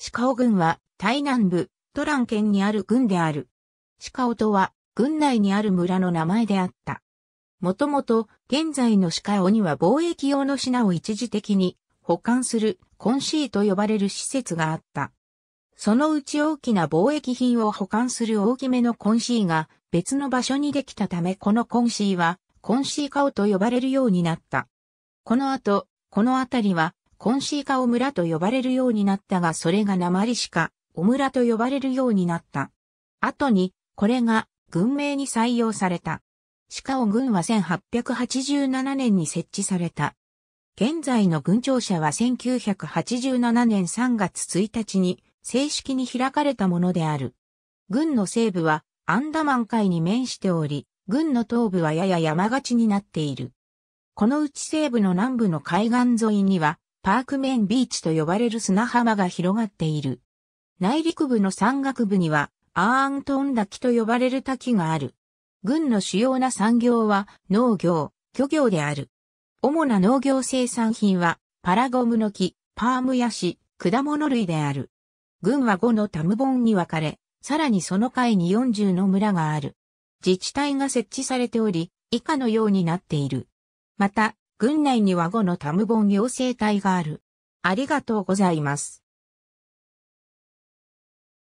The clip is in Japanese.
シカオ郡は、台南部、トラン県にある郡である。シカオとは、郡内にある村の名前であった。もともと、現在のシカオには貿易用の品を一時的に保管するコンシーと呼ばれる施設があった。そのうち大きな貿易品を保管する大きめのコンシーが別の場所にできたためこのコンシーはコンシーカオと呼ばれるようになった。この後、この辺りはコンシーカオ村と呼ばれるようになったがそれが鉛しかオ村と呼ばれるようになった。後に、これが軍名に採用された。シカオ軍は1887年に設置された。現在の軍庁舎は1987年3月1日に正式に開かれたものである。軍の西部はアンダマン海に面しており、軍の東部はやや山がちになっている。このうち西部の南部の海岸沿いにはパークメンビーチと呼ばれる砂浜が広がっている。内陸部の山岳部には、アーントン滝と呼ばれる滝がある。軍の主要な産業は農業、漁業である。主な農業生産品は、パラゴムの木、パームヤシ、果物類である。軍は5のタムボンに分かれ、さらにその階に40の村がある。自治体が設置されており、以下のようになっている。また、軍内には5のタムボン養成隊がある。ありがとうございます。